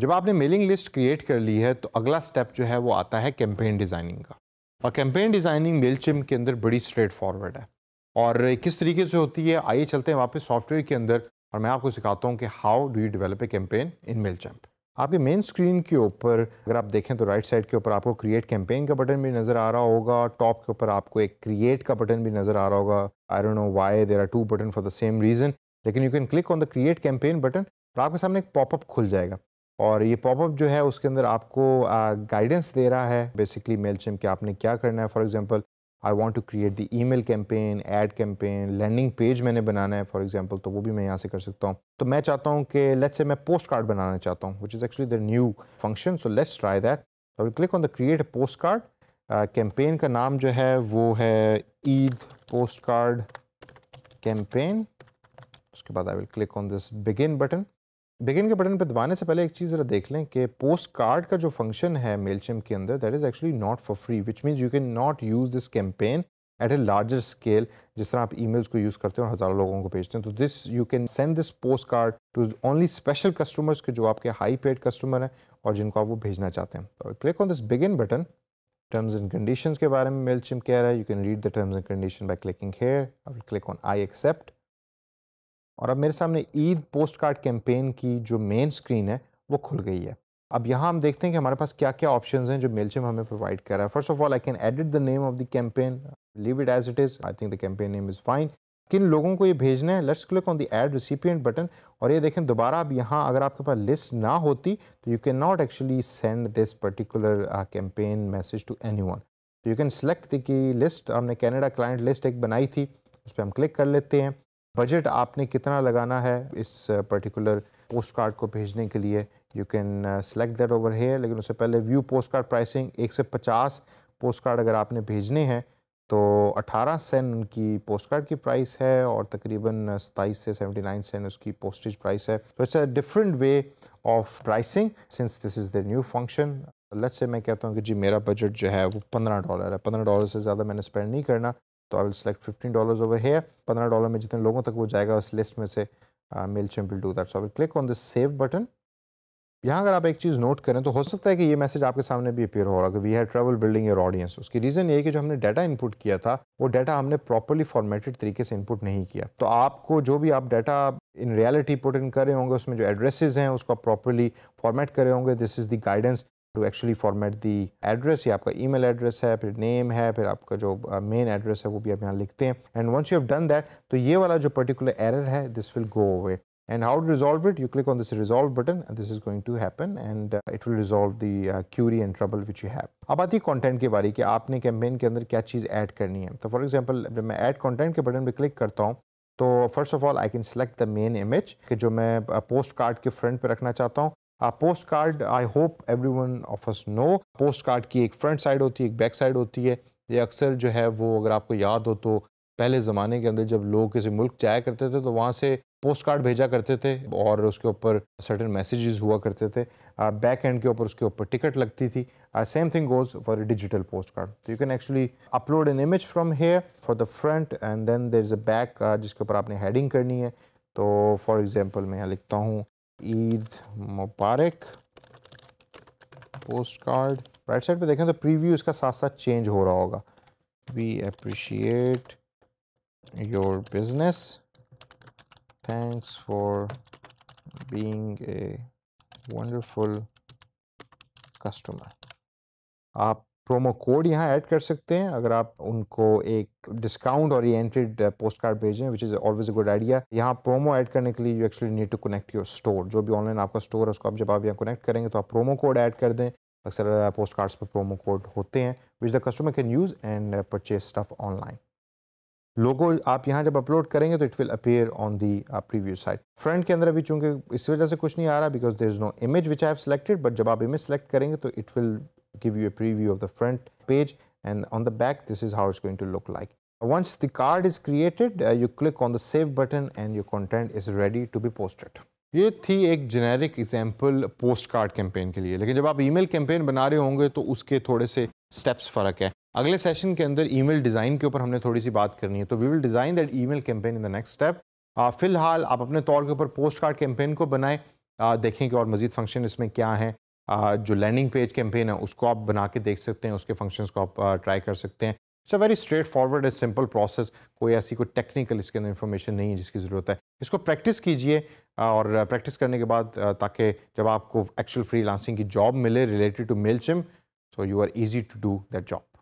जब आपने mailing list create कर ली है तो अगला स्टेप जो है वो आता है कैंपेन डिज़ाइनिंग का और कैंपेन डिज़ाइनिंग मेलचिम के अंदर बड़ी स्ट्रेट फॉरवर्ड है और किस तरीके से होती है आइए चलते हैं वापस सॉफ्टवेयर के अंदर और मैं आपको सिखाता हूँ कि how do you develop a campaign in Mailchimp आपके मेन स्क्रीन के ऊपर अगर आप देखें तो राइट साइड के ऊपर आपको क्रिएट कैंपेन का बटन भी नज़र आ रहा होगा टॉप के ऊपर आपको एक क्रिएट का बटन भी नज़र आ रहा होगा I don't know why there are two button for the same reason लेकिन you can click on the create campaign button और आपके सामने एक पॉपअप खुल जाएगा और ये पॉपअप जो है उसके अंदर आपको गाइडेंस दे रहा है बेसिकली मेल कि आपने क्या करना है for example I want to create the email campaign ad campaign landing page मैंने बनाना है फॉर एग्जाम्पल तो वो भी मैं यहाँ से कर सकता हूँ तो मैं चाहता हूँ कि लेट्स से मैं पोस्ट कार्ड बनाना चाहता हूँ which is actually the new function so let's try that I click on the create postcard campaign का नाम जो है वो है ईद पोस्ट कार्ड कैंपेन उसके बाद I will click on this begin button begin के बटन पर दबाने से पहले एक चीज़ ज़रा देख लें कि पोस्ट कार्ड का जो फंक्शन है मेलचिम के अंदर that is actually not for free which means you can not use this campaign at a larger scale जिस तरह आप मेल्स को यूज़ करते हैं और हज़ारों लोगों को भेजते हैं तो this you can send this postcard to only special customers के जो आपके हाई पेड कस्टमर हैं और जिनको आप वो भेजना चाहते हैं तो click on this begin button terms and condition के बारे में मेलचिम कह रहा है you can read the terms and condition by clicking here I click on I accept और अब मेरे सामने ईद पोस्ट कार्ड कैंपेन की जो मेन स्क्रीन है वो खुल गई है अब यहाँ हम देखते हैं कि हमारे पास क्या क्या ऑप्शन हैं जो मेलचिम हमें प्रोवाइड कर रहा है first of all I can edit the name of the campaign leave it as it is I think the campaign name is fine किन लोगों को ये भेजना है let's click on the add recipient button और ये देखें दोबारा अब यहाँ अगर आपके पास लिस्ट ना होती तो you can not actually send this particular campaign message to anyone तो यू कैन सेलेक्ट की लिस्ट हमने कैनेडा क्लाइंट लिस्ट एक बनाई थी उस पर हम क्लिक कर लेते हैं बजट आपने कितना लगाना है इस पर्टिकुलर पोस्ट कार्ड को भेजने के लिए you can select that over here लेकिन उससे पहले व्यू पोस्ट कार्ड प्राइसिंग एक से पचास पोस्ट कार्ड अगर आपने भेजने हैं तो 18 सेंट उनकी पोस्ट कार्ड की प्राइस है और तकरीबन सताईस से 79 सेंट उसकी पोस्टेज प्राइस है तो it's a different way of pricing since this is the new function let's say मैं कहता हूँ कि जी मेरा बजट जो है वो पंद्रह डॉलर है पंद्रह डॉलर से ज़्यादा मैंने स्पेंड नहीं करना तो I will select fifteen dollar over है पंद्रह डॉलर में जितने लोगों तक वो जाएगा उस लिस्ट में से Mailchimp will do that so will click on the save button यहाँ अगर आप एक चीज़ नोट करें तो हो सकता है कि ये मैसेज आपके सामने भी अपेयर हो रहा है कि we have trouble building your audience उसकी रीज़न ये है कि जो हमने डाटा इनपुट किया था वो डाटा हमने प्रॉपरली फॉर्मेटेड तरीके से इनपुट नहीं किया तो आपको जो भी आप data in reality put in करे होंगे उसमें जो एड्रेसेस हैं उसको आप प्रॉपरली फॉर्मेट करे होंगे this is the guidance to actually format the address ये आपका ई मेल एड्रेस है फिर नेम है फिर आपका जो मेन uh, एड्रेस है वो भी आप यहाँ लिखते हैं and once you have done that तो ये वाला जो पर्टिकुलर एरर है this will go away and how to resolve it you click on this resolve button this is going to happen and it will resolve the query and trouble which you have अब आती है content के बारे कि आपने campaign के अंदर क्या चीज़ ऐड करनी है तो फॉर एग्जाम्पल जब मैं ऐड कॉन्टेंट के बटन पर क्लिक करता हूँ तो first of all I can select the main image कि जो मैं पोस्ट uh, कार्ड के फ्रंट पे रखना चाहता हूँ postcard I hope every one of us know postcard की एक फ्रंट साइड होती है एक बैक साइड होती है ये अक्सर जो है वो अगर आपको याद हो तो पहले ज़माने के अंदर जब लोग किसी मुल्क जाया करते थे तो वहाँ से पोस्ट कार्ड भेजा करते थे और उसके ऊपर सर्टन मैसेजेस हुआ करते थे बैक एंड के ऊपर उसके ऊपर टिकट लगती थी same thing goes for digital postcard तो you can actually upload an image from here for the front and then there is a back जिसके ऊपर आपने हेडिंग करनी है तो फॉर एग्ज़ाम्पल मैं यहाँ लिखता हूँ ईद मुबारक पोस्ट कार्ड राइट साइड पे देखें तो प्रीव्यू इसका साथ साथ चेंज हो रहा होगा we appreciate your business thanks for being a wonderful customer आप प्रोमो कोड यहाँ ऐड कर सकते हैं अगर आप उनको एक डिस्काउंट ओरिएंटेड पोस्ट कार्ड भेजें which is always a good idea यहाँ प्रोमो ऐड करने के लिए you actually need to connect your store जो भी ऑनलाइन आपका स्टोर है उसको आप जब आप यहाँ कनेक्ट करेंगे तो आप प्रोमो कोड ऐड कर दें अक्सर पोस्ट uh, कार्ड्स पर प्रोमो कोड होते हैं which the customer can use and purchase stuff online logo आप यहाँ जब अपलोड करेंगे तो it will appear on the preview site front के अंदर अभी चूंकि इस वजह से कुछ नहीं आ रहा because there is no image which I selected but जब आप इमेज सेलेक्ट करेंगे तो it will give you a preview of the front page and on the back this is how it's going to look like. Once the card is created, uh, you click on the save button and your content is ready to be posted. ये थी एक generic example postcard campaign के लिए लेकिन जब आप email campaign बना रहे होंगे तो उसके थोड़े से स्टेप्स फ़र्क है अगले सेशन के अंदर ईमेल डिज़ाइन के ऊपर हमने थोड़ी सी बात करनी है तो we will design that email campaign in the next step फ़िलहाल आप अपने तौर के ऊपर पोस्ट कार्ड कैंपेन को बनाएं देखें कि और मज़ीद फंक्शन इसमें क्या है जो लैंडिंग पेज कैंपेन है उसको आप बना के देख सकते हैं उसके फंक्शंस को आप ट्राई कर सकते हैं it's a very straightforward and simple process कोई ऐसी कोई टेक्निकल इसके अंदर इन्फॉर्मेशन नहीं है जिसकी ज़रूरत है इसको प्रैक्टिस कीजिए और प्रैक्टिस करने के बाद ताकि जब आपको एक्चुअल फ्री की जॉब मिले related to Mailchimp so you are easy to do that job